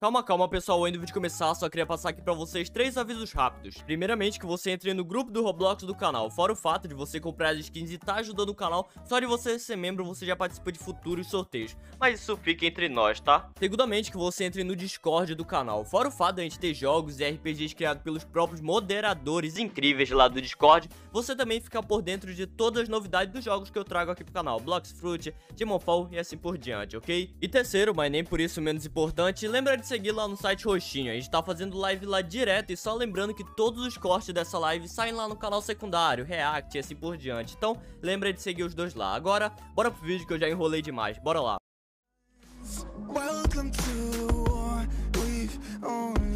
Calma, calma, pessoal. Antes do vídeo começar, só queria passar aqui pra vocês três avisos rápidos. Primeiramente, que você entre no grupo do Roblox do canal. Fora o fato de você comprar as skins e tá ajudando o canal, só de você ser membro, você já participa de futuros sorteios. Mas isso fica entre nós, tá? Segundamente, que você entre no Discord do canal. Fora o fato de a gente ter jogos e RPGs criados pelos próprios moderadores incríveis lá do Discord, você também fica por dentro de todas as novidades dos jogos que eu trago aqui pro canal. Blox Fruit, Demonfall e assim por diante, ok? E terceiro, mas nem por isso menos importante, lembra de seguir lá no site roxinho. A gente tá fazendo live lá direto e só lembrando que todos os cortes dessa live saem lá no canal secundário, react e assim por diante. Então, lembra de seguir os dois lá. Agora, bora pro vídeo que eu já enrolei demais. Bora lá. Welcome to war. We've only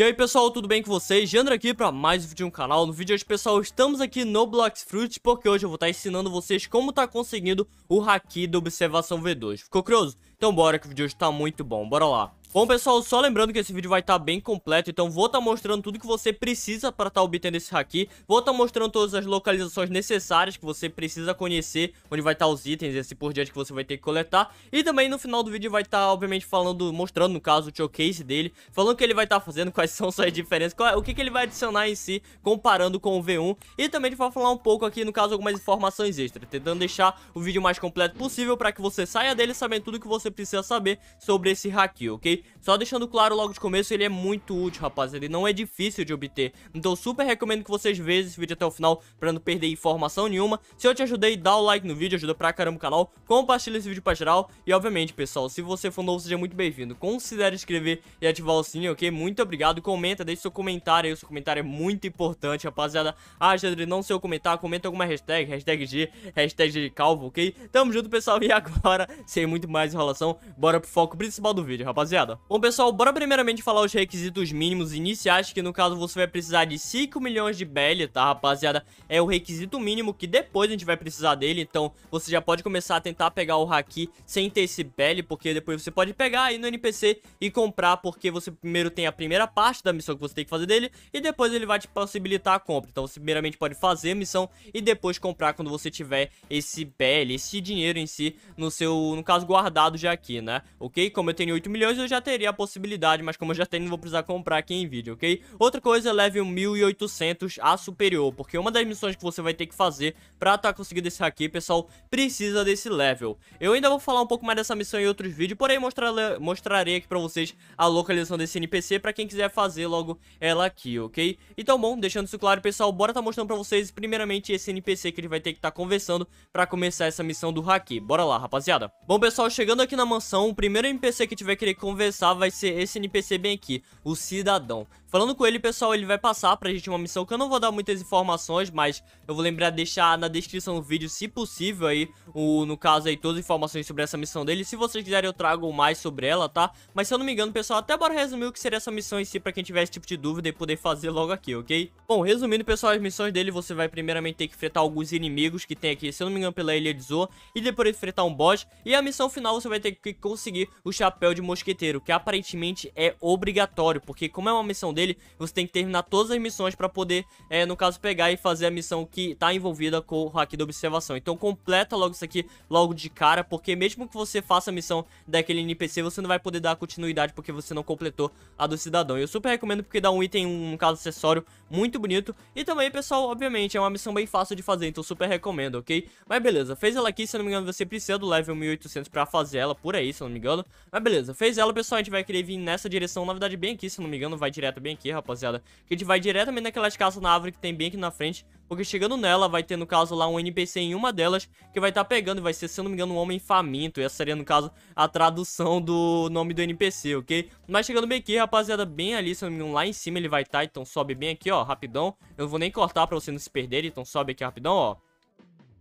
e aí pessoal, tudo bem com vocês? Jandra aqui para mais um vídeo no canal. No vídeo de hoje pessoal, estamos aqui no Blocks Fruit porque hoje eu vou estar ensinando vocês como tá conseguindo o haki da observação V2. Ficou curioso? Então bora que o vídeo hoje tá muito bom, bora lá. Bom, pessoal, só lembrando que esse vídeo vai estar tá bem completo, então vou estar tá mostrando tudo que você precisa para estar tá obtendo esse haki, vou estar tá mostrando todas as localizações necessárias que você precisa conhecer, onde vai estar tá os itens e assim por diante que você vai ter que coletar, e também no final do vídeo vai estar, tá, obviamente, falando, mostrando, no caso, o showcase dele, falando o que ele vai estar fazendo, quais são suas diferenças, qual, é, o que, que ele vai adicionar em si, comparando com o V1, e também a gente vai falar um pouco aqui, no caso, algumas informações extras, tentando deixar o vídeo mais completo possível para que você saia dele sabendo tudo que você você precisa saber sobre esse haki, ok? Só deixando claro logo de começo, ele é muito útil, rapaz, ele não é difícil de obter. Então super recomendo que vocês vejam esse vídeo até o final pra não perder informação nenhuma. Se eu te ajudei, dá o like no vídeo, ajuda pra caramba o canal, compartilha esse vídeo pra geral. E obviamente, pessoal, se você for novo, seja muito bem-vindo. Considere inscrever e ativar o sininho, ok? Muito obrigado, comenta, deixe seu comentário aí, o seu comentário é muito importante, rapaziada. Ah, Jandre, não sei eu comentar, comenta alguma hashtag, hashtag G, hashtag G calvo, ok? Tamo junto, pessoal, e agora, sem muito mais enrolação informação, bora pro foco principal do vídeo, rapaziada. Bom, pessoal, bora primeiramente falar os requisitos mínimos iniciais, que no caso você vai precisar de 5 milhões de BL, tá, rapaziada? É o requisito mínimo que depois a gente vai precisar dele, então você já pode começar a tentar pegar o Haki sem ter esse BL, porque depois você pode pegar aí no NPC e comprar, porque você primeiro tem a primeira parte da missão que você tem que fazer dele, e depois ele vai te possibilitar a compra. Então você primeiramente pode fazer a missão e depois comprar quando você tiver esse BL, esse dinheiro em si, no seu, no caso, guardado já aqui, né? Ok? Como eu tenho 8 milhões, eu já teria a possibilidade, mas como eu já tenho, não vou precisar comprar aqui em vídeo, ok? Outra coisa, level 1800 a superior, porque uma das missões que você vai ter que fazer pra tá conseguindo esse aqui, pessoal, precisa desse level. Eu ainda vou falar um pouco mais dessa missão em outros vídeos, porém mostrar, mostrarei aqui pra vocês a localização desse NPC pra quem quiser fazer logo ela aqui, ok? Então, bom, deixando isso claro, pessoal, bora tá mostrando pra vocês primeiramente esse NPC que ele vai ter que estar tá conversando pra começar essa missão do Haki. Bora lá, rapaziada. Bom, pessoal, chegando aqui na na mansão, o primeiro NPC que tiver que conversar vai ser esse NPC bem aqui, o cidadão. Falando com ele, pessoal, ele vai passar pra gente uma missão que eu não vou dar muitas informações, mas eu vou lembrar de deixar na descrição do vídeo, se possível, aí, o, no caso aí, todas as informações sobre essa missão dele. Se vocês quiserem, eu trago mais sobre ela, tá? Mas se eu não me engano, pessoal, até bora resumir o que seria essa missão em si, pra quem tiver esse tipo de dúvida e poder fazer logo aqui, ok? Bom, resumindo, pessoal, as missões dele, você vai primeiramente ter que enfrentar alguns inimigos que tem aqui, se eu não me engano, pela Ilha de Zoa, e depois enfrentar um boss. E a missão final, você vai ter que conseguir o chapéu de mosqueteiro, que aparentemente é obrigatório, porque como é uma missão dele, dele, você tem que terminar todas as missões para poder, é, no caso, pegar e fazer a missão que tá envolvida com o hack da observação. Então completa logo isso aqui, logo de cara, porque mesmo que você faça a missão daquele NPC, você não vai poder dar continuidade porque você não completou a do cidadão. Eu super recomendo porque dá um item, um, caso acessório muito bonito. E também, pessoal, obviamente, é uma missão bem fácil de fazer, então super recomendo, ok? Mas beleza, fez ela aqui, se não me engano, você precisa do level 1800 pra fazer ela, por aí, se não me engano. Mas beleza, fez ela, pessoal, a gente vai querer vir nessa direção, na verdade, bem aqui, se não me engano, vai direto bem bem aqui, rapaziada. Que a gente vai diretamente naquelas casas na árvore que tem bem aqui na frente. Porque chegando nela, vai ter, no caso, lá um NPC em uma delas que vai estar tá pegando. Vai ser, se eu não me engano, um homem faminto. Essa seria, no caso, a tradução do nome do NPC, ok? Mas chegando bem aqui, rapaziada, bem ali, se eu não me engano, lá em cima ele vai estar. Tá, então sobe bem aqui, ó, rapidão. Eu não vou nem cortar pra você não se perder. Então sobe aqui rapidão, ó.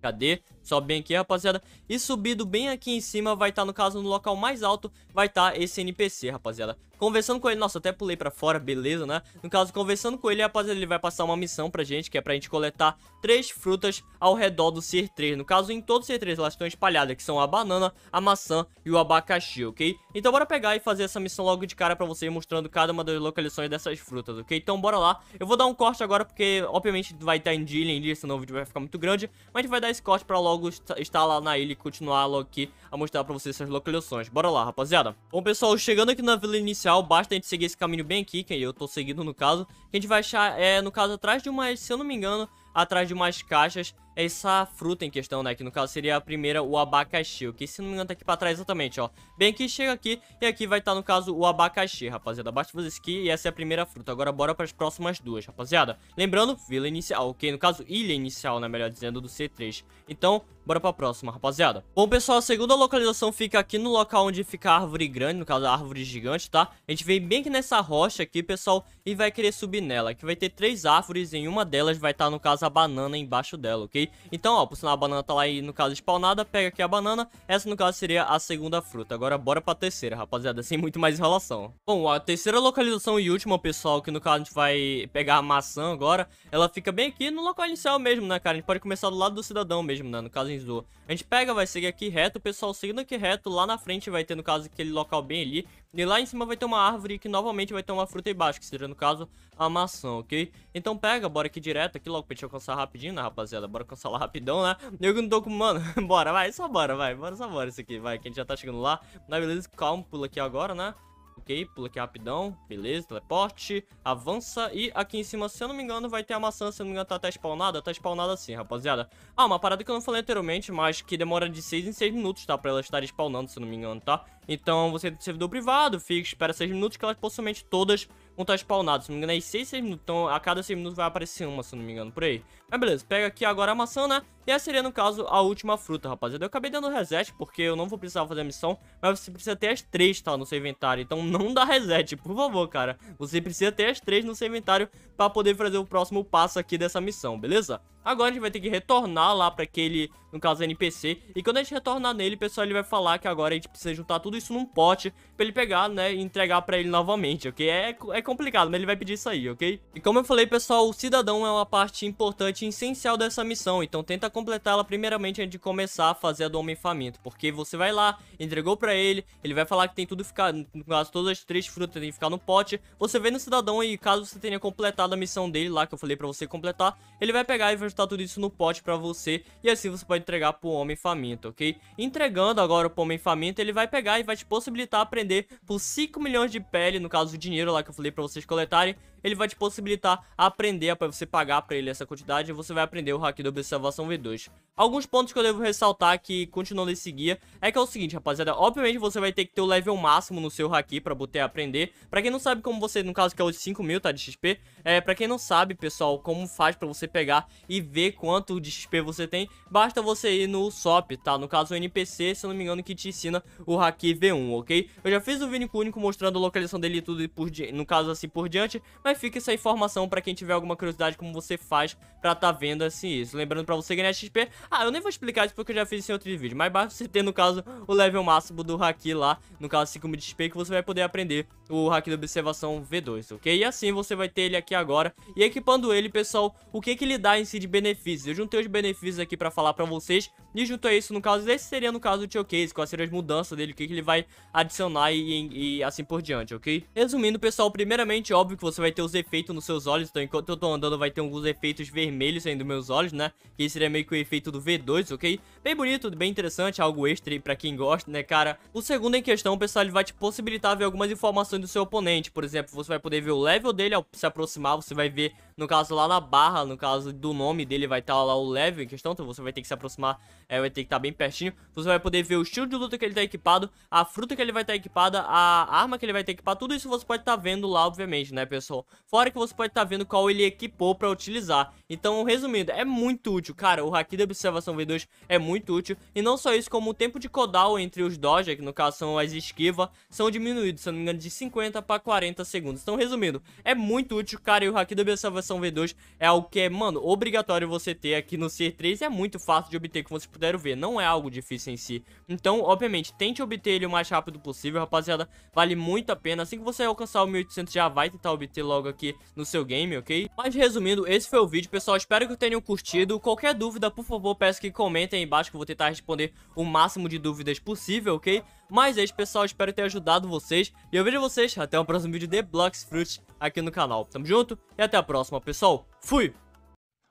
Cadê? Sobe bem aqui, rapaziada. E subido bem aqui em cima, vai estar, tá, no caso, no local mais alto, vai estar tá esse NPC, rapaziada. Conversando com ele, nossa, até pulei pra fora, beleza, né? No caso, conversando com ele, rapaziada, ele vai passar uma missão pra gente, que é pra gente coletar três frutas ao redor do Cir 3. No caso, em todo o Cir 3 elas estão espalhadas, que são a banana, a maçã e o abacaxi, ok? Então bora pegar e fazer essa missão logo de cara pra vocês, mostrando cada uma das localizações dessas frutas, ok? Então bora lá. Eu vou dar um corte agora, porque obviamente vai estar tá em dealing disso, senão o vídeo vai ficar muito grande. Mas a gente vai dar esse corte pra logo logo estar lá na ilha e continuar logo aqui a mostrar pra vocês essas localizações. Bora lá, rapaziada. Bom, pessoal, chegando aqui na vila inicial, basta a gente seguir esse caminho bem aqui, que eu tô seguindo no caso. Que a gente vai achar, é, no caso, atrás de umas, se eu não me engano, atrás de umas caixas essa fruta em questão, né? Que no caso seria a primeira, o abacaxi, que se não me engano tá aqui pra trás exatamente, ó. Bem que chega aqui e aqui vai estar, tá, no caso, o abacaxi, rapaziada. Basta fazer isso aqui e essa é a primeira fruta. Agora bora para as próximas duas, rapaziada. Lembrando, vila inicial, ok? No caso, ilha inicial, né? Melhor dizendo, do C3. Então, bora pra próxima, rapaziada. Bom, pessoal, a segunda localização fica aqui no local onde fica a árvore grande, no caso, a árvore gigante, tá? A gente vem bem aqui nessa rocha aqui, pessoal, e vai querer subir nela. Aqui vai ter três árvores, em uma delas vai estar, tá, no caso, a banana embaixo dela, ok? Então, ó, por sinal a banana tá lá aí, no caso, spawnada, pega aqui a banana. Essa, no caso, seria a segunda fruta. Agora, bora pra terceira, rapaziada, sem muito mais enrolação. Bom, a terceira localização e última, pessoal, que no caso a gente vai pegar a maçã agora, ela fica bem aqui no local inicial mesmo, né, cara? A gente pode começar do lado do cidadão mesmo, né, no caso, em Zoo. A gente pega, vai seguir aqui reto, pessoal, seguindo aqui reto, lá na frente vai ter, no caso, aquele local bem ali, e lá em cima vai ter uma árvore que novamente vai ter uma fruta embaixo, que seria no caso a maçã, ok? Então pega, bora aqui direto, aqui logo pra gente alcançar rapidinho, né, rapaziada? Bora lá rapidão, né? Eu não tô com... Mano, bora, vai, só bora, vai. Bora, só bora isso aqui, vai, que a gente já tá chegando lá. Na beleza, calma, pula aqui agora, né? Ok, pula aqui rapidão. Beleza, teleporte. Avança. E aqui em cima, se eu não me engano, vai ter a maçã. Se eu não me engano, tá até spawnada. Tá spawnada sim, rapaziada. Ah, uma parada que eu não falei anteriormente, mas que demora de 6 em 6 minutos, tá? Pra ela estar spawnando, se eu não me engano, tá? Então, você tem é servidor privado, fica, espera 6 minutos que elas possivelmente todas vão estar tá spawnadas. Se não me engano, é 6, 6 minutos. Então, a cada 6 minutos vai aparecer uma, se eu não me engano, por aí. Mas beleza, pega aqui agora a maçã, né? E essa seria, no caso, a última fruta, rapaziada. Eu acabei dando reset, porque eu não vou precisar fazer a missão, mas você precisa ter as três, tá, no seu inventário. Então não dá reset, por favor, cara. Você precisa ter as três no seu inventário pra poder fazer o próximo passo aqui dessa missão, beleza? Agora a gente vai ter que retornar lá pra aquele, no caso, NPC. E quando a gente retornar nele, pessoal, ele vai falar que agora a gente precisa juntar tudo isso num pote pra ele pegar, né, e entregar pra ele novamente, ok? É, é complicado, mas ele vai pedir isso aí, ok? E como eu falei, pessoal, o cidadão é uma parte importante e essencial dessa missão, então tenta completá-la primeiramente antes de começar a fazer a do Homem Faminto. Porque você vai lá, entregou para ele, ele vai falar que tem tudo ficar, no caso, todas as três frutas tem que ficar no pote. Você vê no cidadão e caso você tenha completado a missão dele lá, que eu falei para você completar, ele vai pegar e vai juntar tudo isso no pote para você. E assim você pode entregar pro Homem Faminto, ok? Entregando agora pro Homem Faminto, ele vai pegar e vai te possibilitar aprender por 5 milhões de pele, no caso, o dinheiro lá que eu falei para vocês coletarem, ele vai te possibilitar aprender, para você pagar para ele essa quantidade, e você vai aprender o hack do observação V2. Alguns pontos que eu devo ressaltar que continuando esse guia é que é o seguinte, rapaziada. Obviamente você vai ter que ter o level máximo no seu haki pra botar aprender. Pra quem não sabe como você, no caso que é o de 5 mil, tá, de XP. É, pra quem não sabe, pessoal, como faz pra você pegar e ver quanto de XP você tem, basta você ir no SOP, tá? No caso, o NPC, se eu não me engano, que te ensina o Haki V1, ok? Eu já fiz o vídeo único mostrando a localização dele e tudo, por di... no caso, assim, por diante, mas fica essa informação pra quem tiver alguma curiosidade como você faz pra tá vendo, assim, isso. Lembrando pra você ganhar XP, ah, eu nem vou explicar isso porque eu já fiz isso em outros vídeos, mas basta você ter, no caso, o level máximo do Haki lá, no caso, 5 de XP, que você vai poder aprender o Haki da Observação V2, ok? E assim você vai ter ele aqui agora. E equipando ele, pessoal, o que que ele dá em si de benefícios? Eu juntei os benefícios aqui pra falar pra vocês, e junto a isso, no caso, esse seria, no caso, o Tio Case, quais seriam as mudanças dele, o que que ele vai adicionar e, e assim por diante, ok? Resumindo, pessoal, primeiramente, óbvio que você vai ter os efeitos nos seus olhos, então enquanto eu tô andando vai ter alguns efeitos vermelhos aí dos meus olhos, né? Que seria meio que o efeito do do V2, ok? Bem bonito, bem interessante, algo extra aí pra quem gosta, né, cara? O segundo em questão, pessoal, ele vai te possibilitar ver algumas informações do seu oponente. Por exemplo, você vai poder ver o level dele ao se aproximar, você vai ver no caso, lá na barra, no caso do nome dele, vai estar tá lá o level em questão. Então você vai ter que se aproximar, é, vai ter que estar tá bem pertinho. Você vai poder ver o estilo de luta que ele está equipado, a fruta que ele vai estar tá equipada, a arma que ele vai ter equipado Tudo isso você pode estar tá vendo lá, obviamente, né, pessoal? Fora que você pode estar tá vendo qual ele equipou para utilizar. Então, resumindo, é muito útil. Cara, o Haki da Observação V2 é muito útil. E não só isso, como o tempo de cooldown entre os dodge, que no caso são as esquiva, são diminuídos, se eu não me engano, de 50 para 40 segundos. Então, resumindo, é muito útil, cara, e o Haki da Observação versão V2 é algo que é, mano, obrigatório você ter aqui no c 3 e é muito fácil de obter, como vocês puderam ver. Não é algo difícil em si. Então, obviamente, tente obter ele o mais rápido possível, rapaziada. Vale muito a pena. Assim que você alcançar o 1800, já vai tentar obter logo aqui no seu game, ok? Mas, resumindo, esse foi o vídeo, pessoal. Espero que tenham curtido. Qualquer dúvida, por favor, peço que comentem aí embaixo que eu vou tentar responder o máximo de dúvidas possível, ok? Mas é isso, pessoal. Espero ter ajudado vocês. E eu vejo vocês até o próximo vídeo de Blocks Fruit aqui no canal. Tamo junto e até a próxima, pessoal. Fui!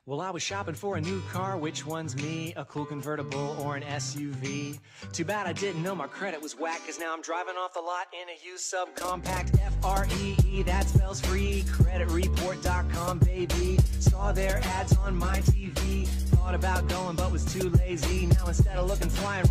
Well, I was shopping for a new car, which one's me? A cool convertible or an SUV? Too bad I didn't know my credit was whack, now I'm driving off the lot in a used subcompact F-R-E-E, -E, that spells free, creditreport.com, baby. Saw their ads on my TV, thought about going but was too lazy, now instead of looking flying